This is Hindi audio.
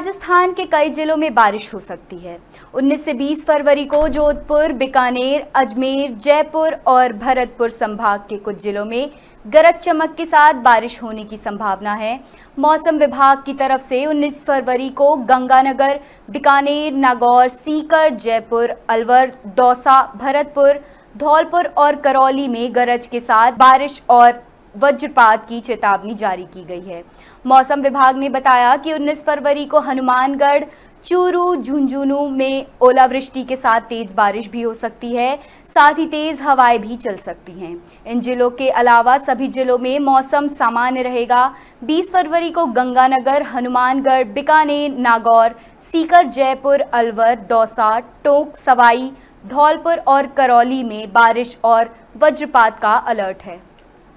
राजस्थान के कई जिलों में बारिश हो सकती है 19 से 20 फरवरी को जोधपुर बीकानेर अजमेर जयपुर और भरतपुर संभाग के कुछ जिलों में गरज चमक के साथ बारिश होने की संभावना है मौसम विभाग की तरफ से 19 फरवरी को गंगानगर बीकानेर नागौर सीकर जयपुर अलवर दौसा भरतपुर धौलपुर और करौली में गरज के साथ बारिश और वज्रपात की चेतावनी जारी की गई है मौसम विभाग ने बताया कि 19 फरवरी को हनुमानगढ़ चूरू झुंझुनू में ओलावृष्टि के साथ तेज बारिश भी हो सकती है साथ ही तेज हवाएं भी चल सकती हैं इन जिलों के अलावा सभी जिलों में मौसम सामान्य रहेगा 20 फरवरी को गंगानगर हनुमानगढ़ बीकानेर नागौर सीकर जयपुर अलवर दौसा टोंक सवाई धौलपुर और करौली में बारिश और वज्रपात का अलर्ट है